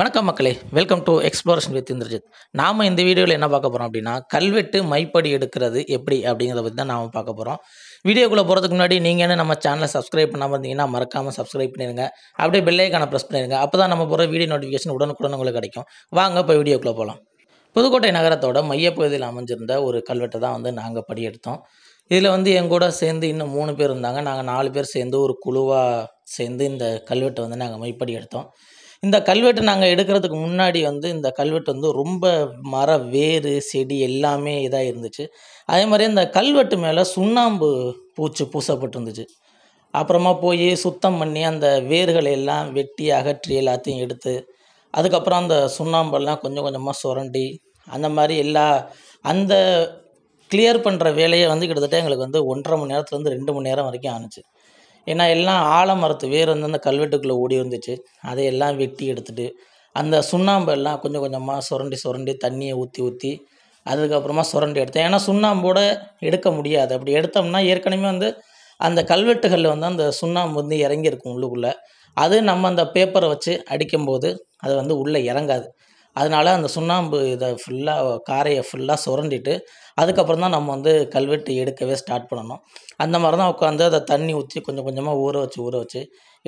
வணக்கம் மக்களே welcome to exploration with Indrajith நாம் இந்த வீடியோவில் என்ன பார்க்க போகிறோம் அப்படின்னா கல்வெட்டு மைப்படி எடுக்கிறது எப்படி அப்படிங்கிறத பற்றி தான் நாம் பார்க்க போகிறோம் வீடியோக்குள்ளே போகிறதுக்கு முன்னாடி நீங்கள் என்ன நம்ம சேனலை சப்ஸ்கிரைப் பண்ணாமல் இருந்தீங்கன்னா மறக்காமல் சப்ஸ்கிரைப் பண்ணிடுங்க அப்படியே பெல்லைக்கான ப்ரெஸ் பண்ணிடுங்க அப்போ தான் நம்ம போகிற வீடியோ நோட்டிஃபிகேஷன் உடனுக்குடன் உங்களுக்கு கிடைக்கும் வாங்க இப்போ வீடியோக்குள்ளே போகலாம் புதுக்கோட்டை நகரத்தோட மையப்பகுதியில் அமைஞ்சிருந்த ஒரு கல்வெட்டை தான் வந்து நாங்கள் படியெடுத்தோம் இதில் வந்து என் கூட சேர்ந்து இன்னும் மூணு பேர் இருந்தாங்க நாங்கள் நாலு பேர் சேர்ந்து ஒரு குழுவாக சேர்ந்து இந்த கல்வெட்டை வந்து நாங்கள் மைப்படி எடுத்தோம் இந்த கல்வெட்டு நாங்கள் எடுக்கிறதுக்கு முன்னாடி வந்து இந்த கல்வெட்டு வந்து ரொம்ப மர வேர் செடி எல்லாமே இதாக இருந்துச்சு அதே மாதிரி இந்த கல்வெட்டு மேலே சுண்ணாம்பு பூச்சி பூசப்பட்டிருந்துச்சு அப்புறமா போய் சுத்தம் பண்ணி அந்த வேர்களை எல்லாம் வெட்டி அகற்றி எல்லாத்தையும் எடுத்து அதுக்கப்புறம் அந்த சுண்ணாம்பெல்லாம் கொஞ்சம் கொஞ்சமாக சுரண்டி அந்த மாதிரி எல்லா அந்த கிளியர் பண்ணுற வேலையை வந்து கிட்டத்தட்ட எங்களுக்கு வந்து ஒன்றரை மணி நேரத்துலேருந்து ரெண்டு மணி நேரம் வரைக்கும் ஆணுச்சு ஏன்னா எல்லாம் ஆலமரத்து வேர் வந்து அந்த கல்வெட்டுக்குள்ளே ஓடி வந்துச்சு அதையெல்லாம் வெட்டி எடுத்துட்டு அந்த சுண்ணாம்பு எல்லாம் கொஞ்சம் கொஞ்சமாக சுரண்டி சுரண்டி தண்ணியை ஊற்றி ஊற்றி அதுக்கப்புறமா சுரண்டி எடுத்தேன் ஏன்னா சுண்ணாம்போட எடுக்க முடியாது அப்படி எடுத்தோம்னா ஏற்கனவே வந்து அந்த கல்வெட்டுகளில் வந்து அந்த சுண்ணாம்பு வந்து இறங்கியிருக்கும் உள்ளுக்குள்ளே அது நம்ம அந்த பேப்பரை வச்சு அடிக்கும்போது அது வந்து உள்ளே இறங்காது அதனால அந்த சுண்ணாம்பு இதை ஃபுல்லாக காரையை ஃபுல்லாக சுரண்டிட்டு அதுக்கப்புறம் தான் நம்ம வந்து கல்வெட்டு எடுக்கவே ஸ்டார்ட் பண்ணணும் அந்த மாதிரி தான் உட்காந்து அதை தண்ணி ஊற்றி கொஞ்சம் கொஞ்சமாக ஊற வச்சு ஊற வச்சு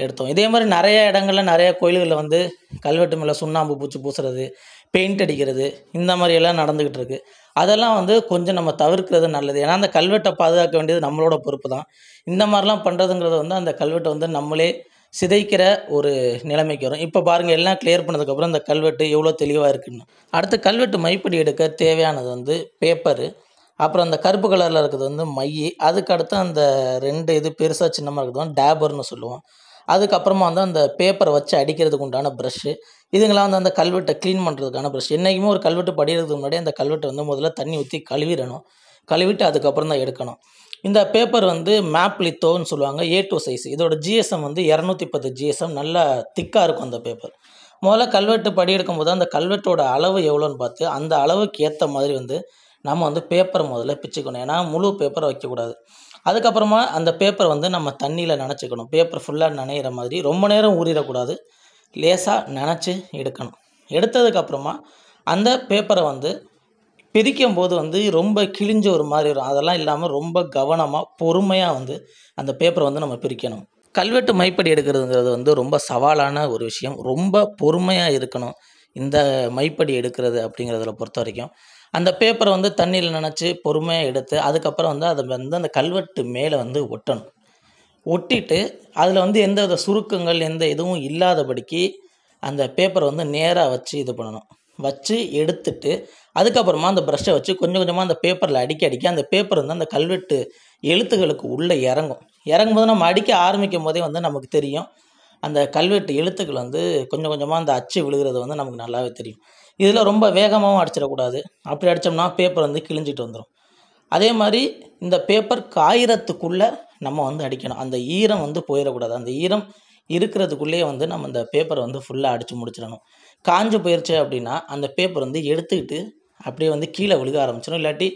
எடுத்தோம் இதே மாதிரி நிறைய இடங்களில் நிறைய கோயில்களில் வந்து கல்வெட்டு மேலே சுண்ணாம்பு பூச்சி பூசுறது பெயிண்ட் அடிக்கிறது இந்த மாதிரியெல்லாம் நடந்துக்கிட்டு இருக்குது அதெல்லாம் வந்து கொஞ்சம் நம்ம தவிர்க்கிறது நல்லது ஏன்னா அந்த கல்வெட்டை பாதுகாக்க வேண்டியது நம்மளோட பொறுப்பு தான் இந்த மாதிரிலாம் பண்ணுறதுங்கிறது வந்து அந்த கல்வெட்டை வந்து நம்மளே சிதைக்கிற ஒரு நிலைமைக்கு வரும் இப்போ பாருங்கள் எல்லாம் கிளியர் பண்ணதுக்கப்புறம் இந்த கல்வெட்டு எவ்வளோ தெளிவாக இருக்குன்னு அடுத்து கல்வெட்டு மைப்படி எடுக்க தேவையானது வந்து பேப்பரு அப்புறம் அந்த கருப்பு கலரில் இருக்கிறது வந்து மை அதுக்கடுத்து அந்த ரெண்டு இது பெருசாக சின்னமாக இருக்கிறது வந்து டேபர்னு சொல்லுவோம் அதுக்கப்புறமா வந்து அந்த பேப்பரை வச்சு அடிக்கிறதுக்கு உண்டான ப்ரஷ்ஷு இதுங்களாம் வந்து அந்த கல்வெட்டை க்ளீன் பண்ணுறதுக்கான ப்ரஷ் என்றைக்குமே ஒரு கல்வெட்டு படிக்கிறதுக்கு முன்னாடி அந்த கல்வெட்டை வந்து முதல்ல தண்ணி ஊற்றி கழுவிடணும் கழுவிட்டு அதுக்கப்புறம் தான் எடுக்கணும் இந்த பேப்பர் வந்து மேப் லித்தோன்னு சொல்லுவாங்க ஏ டூ சைஸ் இதோட ஜிஎஸ்எம் வந்து இரநூத்தி பத்து ஜிஎஸ்எம் நல்லா திக்காக இருக்கும் அந்த பேப்பர் முதல்ல கல்வெட்டு படி எடுக்கும்போது அந்த கல்வெட்டோட அளவு எவ்வளோன்னு பார்த்து அந்த அளவுக்கு ஏற்ற மாதிரி வந்து நம்ம வந்து பேப்பர் முதல்ல பிச்சுக்கணும் ஏன்னா முழு பேப்பரை வைக்கக்கூடாது அதுக்கப்புறமா அந்த பேப்பர் வந்து நம்ம தண்ணியில் நினச்சிக்கணும் பேப்பர் ஃபுல்லாக நனையிற மாதிரி ரொம்ப நேரம் ஊறிடக்கூடாது லேசாக நினச்சி எடுக்கணும் எடுத்ததுக்கப்புறமா அந்த பேப்பரை வந்து பிரிக்கும் போது வந்து ரொம்ப கிழிஞ்ச ஒரு மாதிரி வரும் அதெல்லாம் இல்லாமல் ரொம்ப கவனமாக பொறுமையாக வந்து அந்த பேப்பரை வந்து நம்ம பிரிக்கணும் கல்வெட்டு மைப்படி எடுக்கிறதுங்கிறது வந்து ரொம்ப சவாலான ஒரு விஷயம் ரொம்ப பொறுமையாக இருக்கணும் இந்த மைப்படி எடுக்கிறது அப்படிங்கிறதுல பொறுத்த வரைக்கும் அந்த பேப்பரை வந்து தண்ணியில் நினச்சி பொறுமையாக எடுத்து அதுக்கப்புறம் வந்து அதை வந்து அந்த கல்வெட்டு மேலே வந்து ஒட்டணும் ஒட்டிட்டு அதில் வந்து எந்த வித சுருக்கங்கள் எந்த இதுவும் இல்லாதபடிக்கு அந்த பேப்பரை வந்து நேராக வச்சு இது பண்ணணும் வச்சு எடுத்துட்டு அதுக்கப்புறமா அந்த ப்ரஷ்ஷை வச்சு கொஞ்சம் கொஞ்சமாக அந்த பேப்பரில் அடிக்க அடிக்க அந்த பேப்பர் வந்து அந்த கல்வெட்டு எழுத்துகளுக்கு உள்ளே இறங்கும் இறங்கும் போது நம்ம அடிக்க ஆரம்பிக்கும் போதே வந்து நமக்கு தெரியும் அந்த கல்வெட்டு எழுத்துக்கள் வந்து கொஞ்சம் கொஞ்சமாக அந்த அச்சு விழுகிறது வந்து நமக்கு நல்லாவே தெரியும் இதில் ரொம்ப வேகமாகவும் அடிச்சிடக்கூடாது அப்படி அடித்தோம்னா பேப்பர் வந்து கிழிஞ்சிட்டு வந்துடும் அதே மாதிரி இந்த பேப்பர் காயிறத்துக்குள்ளே நம்ம வந்து அடிக்கணும் அந்த ஈரம் வந்து போயிடக்கூடாது அந்த ஈரம் இருக்கிறதுக்குள்ளேயே வந்து நம்ம இந்த பேப்பரை வந்து ஃபுல்லாக அடித்து முடிச்சிடணும் காஞ்சு போயிடுச்சு அப்படின்னா அந்த பேப்பர் வந்து எடுத்துக்கிட்டு அப்படியே வந்து கீழே விழுக ஆரம்பிச்சிடும் இல்லாட்டி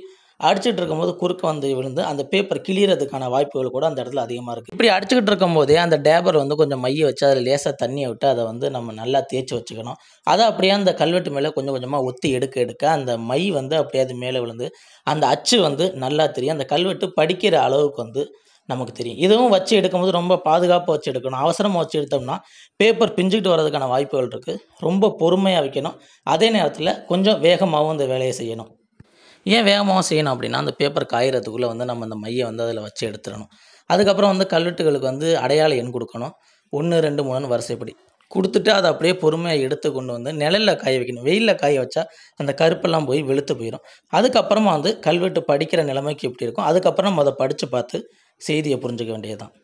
அடிச்சுட்டு இருக்கும்போது குறுக்க வந்து விழுந்து அந்த பேப்பர் கிளியறதுக்கான வாய்ப்புகள் கூட அந்த இடத்துல அதிகமாக இருக்குது இப்படி அடிச்சுக்கிட்டு இருக்கும்போதே அந்த டேபர் வந்து கொஞ்சம் மைய வச்சு அதில் லேசாக தண்ணியை விட்டு அதை வந்து நம்ம நல்லா தேய்ச்சி வச்சுக்கணும் அதை அப்படியே அந்த கல்வெட்டு மேலே கொஞ்சம் கொஞ்சமாக ஒத்தி எடுக்க எடுக்க அந்த மை வந்து அப்படியே அது மேலே விழுந்து அந்த அச்சு வந்து நல்லா தெரியும் அந்த கல்வெட்டு படிக்கிற அளவுக்கு வந்து நமக்கு தெரியும் இதுவும் வச்சு எடுக்கும்போது ரொம்ப பாதுகாப்பாக வச்சு எடுக்கணும் அவசரமாக வச்சு எடுத்தோம்னா பேப்பர் பிஞ்சுக்கிட்டு வர்றதுக்கான வாய்ப்புகள் இருக்குது ரொம்ப பொறுமையாக வைக்கணும் அதே நேரத்தில் கொஞ்சம் வேகமாகவும் இந்த வேலையை செய்யணும் ஏன் வேகமாக செய்யணும் அப்படின்னா அந்த பேப்பர் காயிறதுக்குள்ளே வந்து நம்ம அந்த மையை வந்து அதில் வச்சு எடுத்துடணும் அதுக்கப்புறம் வந்து கல்வெட்டுகளுக்கு வந்து அடையாள எண் கொடுக்கணும் ஒன்று ரெண்டு மூணுன்னு வரிசைப்படி கொடுத்துட்டு அதை அப்படியே பொறுமையாக எடுத்து கொண்டு வந்து நிழலில் காய வைக்கணும் வெயிலில் காய வச்சா அந்த கருப்பெல்லாம் போய் வெளுத்து போயிடும் அதுக்கப்புறமா வந்து கல்வெட்டு படிக்கிற நிலைமைக்கு எப்படி இருக்கும் அதுக்கப்புறம் நம்ம அதை படித்து பார்த்து செய்தியை புரிஞ்சுக்க வேண்டியது தான்